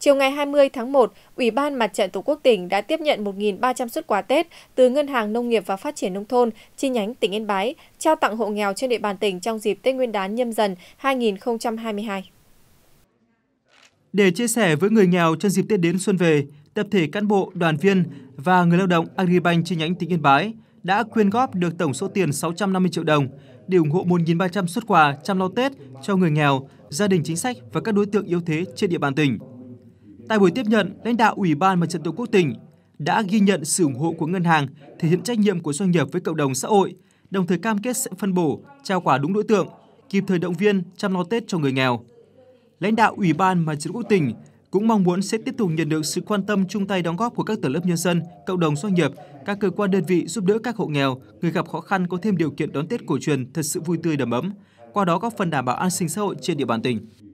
Chiều ngày 20 tháng 1, Ủy ban Mặt trận Tổ quốc tỉnh đã tiếp nhận 1.300 xuất quà Tết từ Ngân hàng Nông nghiệp và Phát triển Nông thôn chi nhánh tỉnh Yên Bái, trao tặng hộ nghèo trên địa bàn tỉnh trong dịp Tết Nguyên đán nhâm dần 2022. Để chia sẻ với người nghèo trong dịp Tết đến xuân về, tập thể cán bộ, đoàn viên và người lao động Agribank chi nhánh tỉnh Yên Bái đã quyên góp được tổng số tiền 650 triệu đồng để ủng hộ 1.300 xuất quà chăm lo Tết cho người nghèo, gia đình chính sách và các đối tượng yếu thế trên địa bàn tỉnh. Tại buổi tiếp nhận, lãnh đạo Ủy ban Mặt trận Tổ quốc tỉnh đã ghi nhận sự ủng hộ của ngân hàng, thể hiện trách nhiệm của doanh nghiệp với cộng đồng xã hội, đồng thời cam kết sẽ phân bổ, trao quà đúng đối tượng, kịp thời động viên, chăm lo Tết cho người nghèo. Lãnh đạo Ủy ban Mặt trận quốc tỉnh cũng mong muốn sẽ tiếp tục nhận được sự quan tâm chung tay đóng góp của các tầng lớp nhân dân, cộng đồng doanh nghiệp, các cơ quan đơn vị giúp đỡ các hộ nghèo, người gặp khó khăn có thêm điều kiện đón Tết cổ truyền thật sự vui tươi đầm ấm, qua đó góp phần đảm bảo an sinh xã hội trên địa bàn tỉnh.